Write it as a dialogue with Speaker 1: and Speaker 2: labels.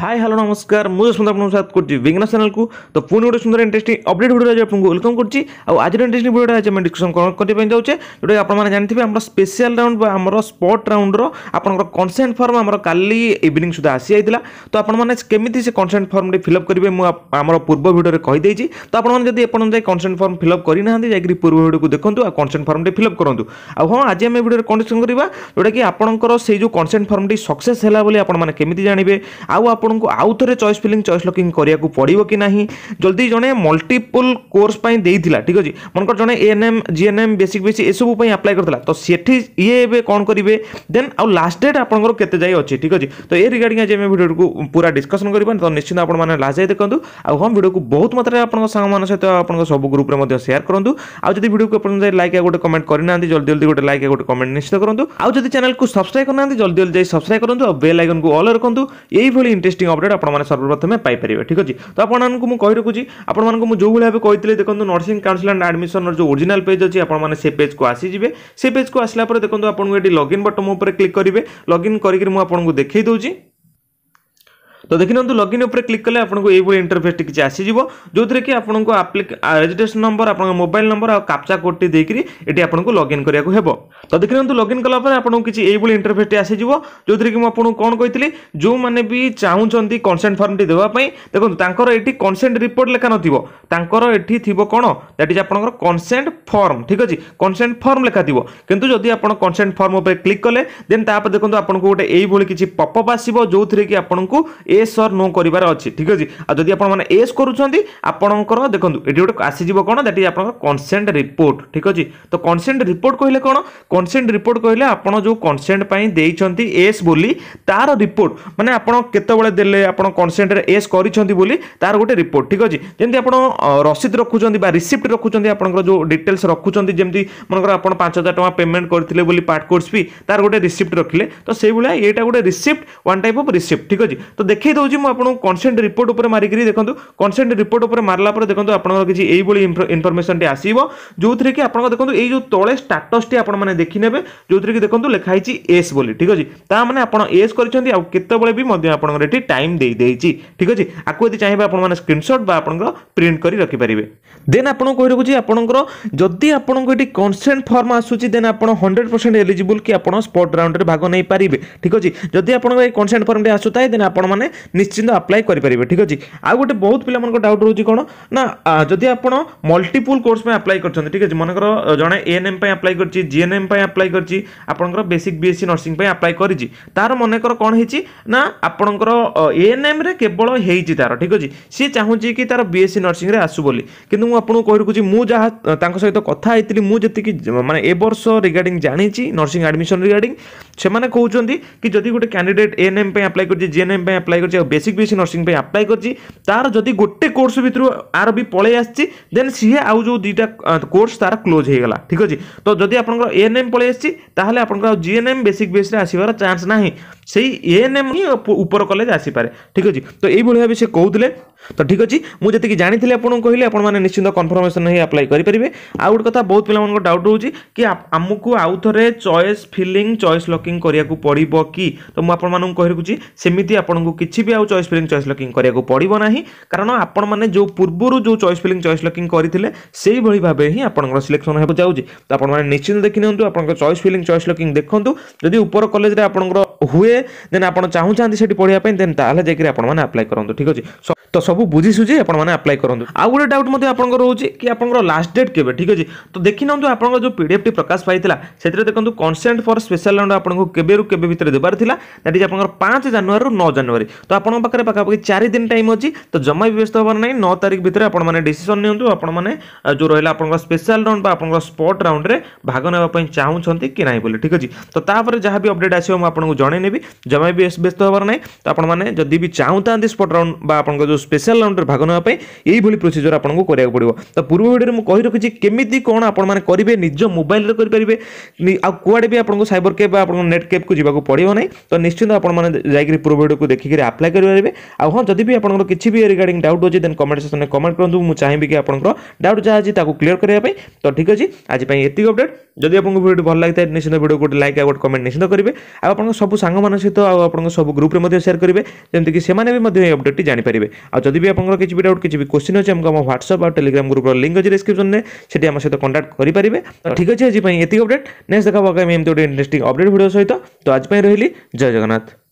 Speaker 1: high hello ନମସ୍କାର ମୁଁ ଯଶମନ୍ତ ଆପଣଙ୍କୁ ସ୍ୱାଗତ କରୁଛି ବିଜ୍ଞାନ ଚ୍ୟାନେଲକୁ ତ ପୁଣି ଗୋଟେ ସୁନ୍ଦର ଇଣ୍ଟରେଷ୍ଟିଂ ଅପଡେଟ୍ ଭିଡ଼ିଓ ଆଜି ଆପଣଙ୍କୁ ୱେଲକମ୍ କରୁଛି ଆଉ ଆଜିର ଇଣ୍ଟରେଷ୍ଟିଂ ଭିଡ଼ିଓଟା ଆଜି ଆମେ ଡିସ୍କସନ୍ କରିବା ପାଇଁ ଯାଉଛେ ଯେଉଁଟାକି ଆପଣମାନେ ଜାଣିଥିବେ ଆମର ସ୍ପେଶିଆଲ୍ ରାଉଣ୍ଡ ବା ଆମର ସ୍ପଟ୍ ରାଉଣ୍ଡର ଆପଣଙ୍କର କନସେଣ୍ଟ ଫର୍ମ ଆମର କାଲି ଇଭିନିଂ ସୁଦ୍ଧା ଆସିଯାଇଥିଲା ତ ଆପଣମାନେ କେମିତି ସେ କନସେଣ୍ଟ ଫର୍ମଟି ଫିଲ୍ଅପ୍ କରିବେ ମୁଁ ଆମର ପୂର୍ବ ଭିଡ଼ିଓରେ କହିଦେଇଛି ତ ଆପଣମାନେ ଯଦି ଏପର୍ଯ୍ୟନ୍ତ ଯାଇ କନସେଣ୍ଟ ଫର୍ମ ଫିଲ୍ଅପ୍ କରିନାହାନ୍ତି ଯାଇକି ପୂର୍ବ ଭିଡ଼ିଓକୁ ଦେଖନ୍ତୁ ଆଉ କନସେଣ୍ଟ ଫର୍ମଟି ଫିଲ୍ଅପ୍ କରନ୍ତୁ ଆଉ ହଁ ଆଜି ଆମେ ଭିଡ଼ିଓରେ କଣ ଡିସ୍କସନ୍ କରିବା ଯେଉଁଟାକି ଆପଣଙ୍କର ସେଇ ଯେଉଁ କନସେଣ୍ଟ ଫର୍ମଟି ସକ୍ସେସ୍ ହେଲା ବୋଲି ଆପଣମାନେ କେମିତି ଜାଣିବେ ଆଉ ଆପଣଙ୍କୁ ଆଉ ଥରେ ଚଏସ୍ ଫିଲିଂ ଚଏସ୍ ଲକିଂ କରିବାକୁ ପଡ଼ିବ କି ନାହିଁ ଯଦି ଜଣେ ମଲ୍ଟିପୁଲ୍ କୋର୍ସ ପାଇଁ ଦେଇଥିଲା ଠିକ୍ ଅଛି ମନେକର ଜଣେ ଏଏନ୍ଏମ୍ ଜିଏନ୍ଏମ୍ ବେସିକ୍ ବେସିକ୍ ଏସବୁ ପାଇଁ ଆପ୍ଲାଏ କରିଥିଲା ତ ସେଠି ଇଏ ଏବେ କ'ଣ କରିବେ ଦେନ୍ ଆଉ ଲାଷ୍ଟ ଡେଟ୍ ଆପଣଙ୍କର କେତେ ଯାଇ ଅଛି ଠିକ୍ ଅଛି ତ ଏ ରିଗାର୍ଡ଼ିଂ ଆଜି ଆମେ ଭିଡ଼ିଓକୁ ପୁରା ଡିସ୍କସନ୍ କରିବା ତ ନିଶ୍ଚିତ ଆପଣମାନେ ଲାଷ୍ଟ ଯାଇ ଦେଖନ୍ତୁ ଆଉ ହଁ ଭିଡ଼ିଓକୁ ବହୁତ ମାତ୍ରାରେ ଆପଣଙ୍କ ସାଙ୍ଗମାନଙ୍କ ସହିତ ଆପଣଙ୍କ ସବୁ ଗ୍ରୁପ୍ରେ ମଧ୍ୟ ସେୟାର କରନ୍ତୁ ଆଉ ଯଦି ଭିଡ଼ିଓକୁ ଆପଣ ଯାଇ ଲାଇକ୍ ଆଉ ଗୋଟେ କମେଣ୍ଟ କରିନାହାନ୍ତି ଜଲ୍ଦି ଜଲ୍ଦି ଗୋଟେ ଲାଇକ୍ ଆଉ ଗୋଟେ କମେଣ୍ଟ ନିଶ୍ଚିତ କରନ୍ତୁ ଆଉ ଯଦି ଚ୍ୟାନେଲକୁ ସବସ୍କ୍ରାଇବ୍ କରିନାହାନ୍ତି ଜଲ୍ଦି ଜଲ୍ଦି ଯାଇ ସବସ୍କ୍ରାଇବ୍ କରନ୍ତୁ ଆଉ ବେଲ୍ ଆଇକନ୍କୁ ଅଲ୍ ରଖନ୍ତୁ ଏଇଭଳି ଇଣ୍ଟରେଷ୍ଟ ইন্টারেস্টিং ଅପଡେଟ୍ ଆପଣମାନେ ସର୍ବପ୍ରଥମେ ପାଇପାରିବେ ଠିକ୍ ଅଛି ତ ଆପଣମାନଙ୍କୁ ମୁଁ କହି ରଖୁଛି ଆପଣମାନଙ୍କୁ ମୁଁ ଯେଉଁଭଳି ଭାବେ କହିଥିଲି ଦେଖନ୍ତୁ ନର୍ସିଂ କାଉନସିଲ୍ ଆଣ୍ଡ ଆଡ଼ମିସନ୍ର ଯେଉଁ ଓରିଜିନାଲ୍ ପେଜ୍ ଅଛି ଆପଣମାନେ ସେ ପେଜ୍କୁ ଆସିଯିବେ ସେ ପେଜ୍କୁ ଆସିଲା ପରେ ଦେଖନ୍ତୁ ଆପଣଙ୍କୁ ଏଠି ଲଗ୍ଇନ୍ ବଟନ୍ ଉପରେ କ୍ଲିକ୍ କରିବେ ଲଗ୍ଇନ୍ କରିକି ମୁଁ ଆପଣଙ୍କୁ ଦେଖାଇ ଦେଉଛି ତ ଦେଖିନିଅନ୍ତୁ ଲଗ୍ଇନ୍ ଉପରେ କ୍ଲିକ୍ କଲେ ଆପଣଙ୍କୁ ଏଇଭଳି ଇଣ୍ଟରଫେସ୍ଟି କିଛି ଆସିଯିବ ଯେଉଁଥିରେ କି ଆପଣଙ୍କୁ ରେଜିଷ୍ଟ୍ରେସନ ନମ୍ବର ଆପଣଙ୍କ ମୋବାଇଲ ନମ୍ବର ଆଉ କାପ୍ଚା କୋଡ଼ଟି ଦେଇକରି ଏଠି ଆପଣଙ୍କୁ ଲଗ୍ଇନ୍ କରିବାକୁ ହେବ ତ ଦେଖିନିଅନ୍ତୁ ଲଗ୍ଇନ୍ କଲା ପରେ ଆପଣଙ୍କୁ କିଛି ଏଇଭଳି ଇଣ୍ଟରଫେସ୍ଟି ଆସିଯିବ ଯେଉଁଥିରେ କି ମୁଁ ଆପଣଙ୍କୁ କ'ଣ କହିଥିଲି ଯେଉଁମାନେ ବି ଚାହୁଁଛନ୍ତି କନସେଣ୍ଟ ଫର୍ମଟି ଦେବା ପାଇଁ ଦେଖନ୍ତୁ ତାଙ୍କର ଏଠି କନସେଣ୍ଟ ରିପୋର୍ଟ ଲେଖା ନଥିବ ତାଙ୍କର ଏଠି ଥିବ କ'ଣ ଦ୍ୟାଟ୍ ଇଜ୍ ଆପଣଙ୍କର କନସେଣ୍ଟ ଫର୍ମ ଠିକ୍ ଅଛି କନସେଣ୍ଟ ଫର୍ମ ଲେଖା ଥିବ କିନ୍ତୁ ଯଦି ଆପଣ କନସେଣ୍ଟ ଫର୍ମ ଉପରେ କ୍ଲିକ୍ କଲେ ଦେନ୍ ତାପରେ ଦେଖନ୍ତୁ ଆପଣଙ୍କୁ ଗୋଟେ ଏଇଭଳି କିଛି ପପଅପ୍ ଆସିବ ଯେଉଁଥିରେ କି ଆପଣଙ୍କୁ এস অর নো করবার অছি ঠিক আছে আর যদি আপনার এস করছেন আপনার দেখুন এটি গোটে আসিযোগ কোণ দ্যাট ইজ আপনার কনসেন্ট রিপোর্ট ঠিক আছে তো কনসেন্ট রিপোর্ট কহিলে কোণ কনসেন্ট রিপোর্ট কহিলে আপনার যে কনসেন্ট দিয়েছেন এস বলি তার রিপোর্ট মানে আপনার কেতবে দেলে আপনার কনসেন্টরে এস করছেন বলে তার গোটে রিপোর্ট ঠিক আছে যেমনি আপনার রসিদ রাখুন বা রিসিপ্ট রাখুন আপনার যে ডিটেলস রাখুন যেমনি মনে আপনার পাঁচ হাজার টাকা পেমেন্ট করলে বলে পার্ট কোর্স ফি তার গোটে রিসিপ্ট রাখলে তো সেইভাবে এইটা গোটে receipt one type of receipt ঠিক আছে তো দেখ দেখাই ଦେଉଛି ମୁଁ ଆପଣଙ୍କୁ କନସେଣ୍ଟ ରିପୋର୍ଟ ଉପରେ ମାରିକିରି ଦେଖନ୍ତୁ କନସେଣ୍ଟ ରିପୋର୍ଟ ଉପରେ ମାରିଲା ପରେ ଦେଖନ୍ତୁ ଆପଣଙ୍କର କିଛି ଏଇଭଳି ଇନଫର୍ମେସନଟି ଆସିବ ଯେଉଁଥିରେ କି ଆପଣଙ୍କ ଦେଖନ୍ତୁ ଏଇ ଯେଉଁ ତଳେ ଷ୍ଟାଟସ୍ଟି ଆପଣମାନେ ଦେଖିନେବେ ଯେଉଁଥିରେ କି ଦେଖନ୍ତୁ ଲେଖା ହେଇଛି ଏସ୍ ବୋଲି ଠିକ୍ ଅଛି ତାମାନେ ଆପଣ ଏସ୍ କରିଛନ୍ତି ଆଉ କେତେବେଳେ ବି ମଧ୍ୟ ଆପଣଙ୍କର ଏଠି ଟାଇମ୍ ଦେଇଦେଇଛି ଠିକ୍ ଅଛି ଆକୁ ଯଦି ଚାହିଁବେ ଆପଣମାନେ ସ୍କ୍ରିନ୍ସଟ୍ ବା ଆପଣଙ୍କର ପ୍ରିଣ୍ଟ କରି ରଖିପାରିବେ ଦେନ୍ ଆପଣଙ୍କୁ କହି ରଖୁଛି ଆପଣଙ୍କର ଯଦି ଆପଣଙ୍କୁ ଏଠି କନସେଣ୍ଟ ଫର୍ମ ଆସୁଛି ଦେନ୍ ଆପଣ ହଣ୍ଡ୍ରେଡ଼ ପରସେଣ୍ଟ ଏଲିଜିବୁଲ୍ କି ଆପଣ ସ୍ପଟ୍ ରାଉଣ୍ଡରେ ଭାଗ ନେଇପାରିବେ ଠିକ୍ ଅଛି ଯଦି ଆପଣଙ୍କ ଏଇ କନସେଣ୍ଟ ଫର୍ମଟି ଆସୁଥାଏ ଦେନ୍ ଆପଣମାନେ ନିଶ୍ଚିନ୍ତ ଆପ୍ଲାଏ କରିପାରିବେ ଠିକ୍ ଅଛି ଆଉ ଗୋଟେ ବହୁତ ପିଲାମାନଙ୍କ ଡାଉଟ୍ ରହୁଛି କ'ଣ ନା ଯଦି ଆପଣ ମଲ୍ଟିପୁଲ୍ କୋର୍ସ ପାଇଁ ଆପ୍ଲାଏ କରିଛନ୍ତି ଠିକ୍ ଅଛି ମନେକର ଜଣେ ଏଏନ୍ଏମ୍ ପାଇଁ ଆପ୍ଲାଏ କରିଛି ଜିଏନ୍ଏମ୍ ପାଇଁ ଆପ୍ଲାଏ କରିଛି ଆପଣଙ୍କର ବେସିକ୍ ବିଏସ୍ସି ନର୍ସିଂ ପାଇଁ ଆପ୍ଲାଏ କରିଛି ତାର ମନେକର କ'ଣ ହେଇଛି ନା ଆପଣଙ୍କର ଏଏନ୍ଏମ୍ରେ କେବଳ ହେଇଛି ତାର ଠିକ୍ ଅଛି ସିଏ ଚାହୁଁଛି କି ତାର ବିଏସ୍ସି ନର୍ସିଂରେ ଆସୁ ବୋଲି କିନ୍ତୁ ମୁଁ ଆପଣଙ୍କୁ କହି ରଖୁଛି ମୁଁ ଯାହା ତାଙ୍କ ସହିତ କଥା ହେଇଥିଲି ମୁଁ ଯେତିକି ମାନେ ଏ ବର୍ଷ ରିଗାର୍ଡ଼ିଂ ଜାଣିଛି ନର୍ସିଂ ଆଡ଼ମିସନ୍ ରିଗାର୍ଡ଼ିଂ ସେମାନେ କହୁଛନ୍ତି କି ଯଦି ଗୋଟେ କ୍ୟାଣ୍ଡିଡେଟ୍ ଏଏନ୍ଏମ୍ ପାଇଁ ଆପ୍ଲାଏ କରିଛି ଜିଏନ୍ଏମ୍ ପାଇଁ ଆପ୍ଲାଏ ᱡᱚ বেসিক ᱵᱮᱥ ნᱟᱨᱥᱤᱝ ᱯᱮ ᱟᱯᱞᱟᱭ ᱠᱟᱹᱨᱡᱤ ᱛᱟᱨ ᱡᱚᱫᱤ ᱜᱚᱴᱮ ᱠᱚᱨᱥ ᱵᱤᱛᱨᱩ ᱟᱨᱦᱚᱸ ᱵᱤ ᱯᱚᱲᱮ ᱟᱥᱪᱤ ᱫᱮᱱ ᱥᱮᱭᱟ ᱟଉ ᱡᱚ ᱫᱤᱴᱟ ᱠᱚᱨᱥ ᱛᱟᱨ ᱠᱞᱚᱡ ᱦᱮ ᱜᱮᱞᱟ ᱴᱷᱤᱠ ᱦᱚ ᱡᱤ ᱛᱚ ᱡᱚᱫᱤ ᱟᱯᱱᱚ ᱮ ᱱᱮᱢ ᱯᱚᱲᱮ ᱟᱥᱪᱤ ᱛᱟᱦᱞᱮ ᱟᱯᱱᱚ ᱡᱤ ᱮ ᱱᱮᱢ ᱵᱮᱥᱤᱠ ᱵᱮᱥ ᱨᱮ ᱟᱥᱤᱵᱟᱨᱟ ᱪᱟᱱᱥ ᱱᱟᱦᱤ ᱥᱮᱭᱤ ᱮ ᱱᱮᱢ ᱦᱤ ᱩᱯᱚᱨ ᱠᱚᱞᱮᱡ ᱟᱥᱤ ᱯᱟᱨᱮ ᱴᱷᱤᱠ ᱦᱚ ᱡᱤ ᱛᱚ କିଛି ବି ଆଉ ଚଏସ୍ ଫିଲିଂ ଚଏସ୍ ଲକିଂ କରିବାକୁ ପଡ଼ିବ ନାହିଁ କାରଣ ଆପଣମାନେ ଯେଉଁ ପୂର୍ବରୁ ଯେଉଁ ଚଏସ୍ ଫିଲିଂ ଚଏସ୍ ଲକିଂ କରିଥିଲେ ସେଇଭଳି ଭାବେ ହିଁ ଆପଣଙ୍କର ସିଲେକ୍ସନ୍ ହେବାକୁ ଯାଉଛି ତ ଆପଣମାନେ ନିଶ୍ଚିନ୍ତ ଦେଖିନିଅନ୍ତୁ ଆପଣଙ୍କ ଚଏସ୍ ଫିଲିଂ ଚଏସ୍ ଲକିଂ ଦେଖନ୍ତୁ ଯଦି ଉପର କଲେଜରେ ଆପଣଙ୍କର ହୁଏ ଦେନ୍ ଆପଣ ଚାହୁଁଛନ୍ତି ସେଠି ପଢ଼ିବା ପାଇଁ ଦେନ୍ ତାହେଲେ ଯାଇକି ଆପଣମାନେ ଆପ୍ଲାଏ କରନ୍ତୁ ଠିକ୍ ଅଛି তো সব বুঝি সুঝি আপনার আপ্লাই করতু আউ গোটে ডাউট মধ্যে আপনার রয়েছে কি আপনার লাস্ট ডেট কেবে ঠিক আছে তো দেখি নিউ আপনার যে পিডিএফটি প্রকাশ পাই সেটি দেখুন কনসেন্ট ফর স্পেশাল রাউন্ড আপনার কেবে কেবে ভিতরে দেবার লা দ্যাট ইজ আপনার পাঁচ জানুয়ারি নଅ জানুয়ারি তো আপনার পাখে পাখাপাখি চারি দিন টাইম অছি তো জমা বি ব্যস্ত হবার না নଅ তারিখ ভিতরে আপনার ডিসিশন নিউ আপনার যে রহলা আপনার স্পেশাল রাউন্ড বা আপনার স্পট রাউন্ডে ভাগ নেওয়া চাহুমান কি না বলে ঠিক আছে তো তাপরে যা বি অপডেট আসবে আপনার জনাই নেবি জমা বি ব্যস্ত হবার না তো আপনার যদি বি চাহুতা স্পট রাউন্ড বা আপনার যে ସ୍ପେଶାଲ ରାଉଣ୍ଡରେ ଭାଗ ନେବା ପାଇଁ ଏଇଭଳି ପ୍ରୋସିଜର ଆପଣଙ୍କୁ କରିବାକୁ ପଡ଼ିବ ତ ପୂର୍ବ ଭିଡ଼ିଓରେ ମୁଁ କହି ରଖିଛି କେମିତି କ'ଣ ଆପଣମାନେ କରିବେ ନିଜ ମୋବାଇଲରେ କରିପାରିବେ ଆଉ କୁଆଡ଼େ ବି ଆପଣଙ୍କୁ ସାଇବର କ୍ୟାବ୍ ବା ଆପଣଙ୍କୁ ନେଟ୍ କ୍ୟାବ୍କୁ ଯିବାକୁ ପଡ଼ିବ ନାହିଁ ତ ନିଶ୍ଚିନ୍ତ ଆପଣମାନେ ଯାଇକରି ପୂର୍ବ ଭିଡ଼ିଓକୁ ଦେଖିକରି ଆପ୍ଲାଏ କରିପାରିବେ ଆଉ ହଁ ଯଦି ବି ଆପଣଙ୍କର କିଛି ବି ରିଗାର୍ଡିଂ ଡାଉଟ୍ ଅଛି ଦେନ୍ କମେଣ୍ଟ ସେକ୍ସନରେ କମେଣ୍ଟ କରନ୍ତୁ ମୁଁ ଚାହିଁବି କି ଆପଣଙ୍କର ଡାଉଟ୍ ଯାହା ଅଛି ତାକୁ କ୍ଲିୟର କରିବା ପାଇଁ ତ ଠିକ୍ ଅଛି ଆଜି ପାଇଁ ଏତିକି ଅପଡ଼େଟ୍ ଯଦି ଆପଣଙ୍କୁ ଭିଡ଼ିଓ ଭଲ ଲାଗିଥାଏ ନିଶ୍ଚିନ୍ତ ଭିଡ଼ିଓ ଗୋଟେ ଲାଇକ୍ ଆଉ ଗୋଟେ କମେଣ୍ଟ ନିଶ୍ଚିନ୍ତ କରିବେ ଆଉ ଆପଣଙ୍କ ସବୁ ସାଙ୍ଗମାନଙ୍କ ସହିତ ଆଉ ଆପଣଙ୍କ ସବୁ ଗ୍ରୁପ୍ରେ ମଧ୍ୟ ସେୟାର କରିବେ ଯେମିତିକି ସେମାନେ ବି ମଧ୍ୟ ଏହି ଅପଡ଼େଟ୍ଟି ଜାଣିପାରିବେ जब भी आपको किसी भी डाउट किसी भी क्वेश्चन अच्छे आमको ह्वाट्सअप आ टेलीग्राम ग्रुप लिंक अच्छे डिस्क्रिप्सन से सहित कंटाक्ट करेंगे ठीक अच्छे आज अपडेट नेक्स्ट देखा आगामी एमती गोटे इंटरेस्ट अपडेट भिडियो सहित तो आज रही जय जगन्नाथ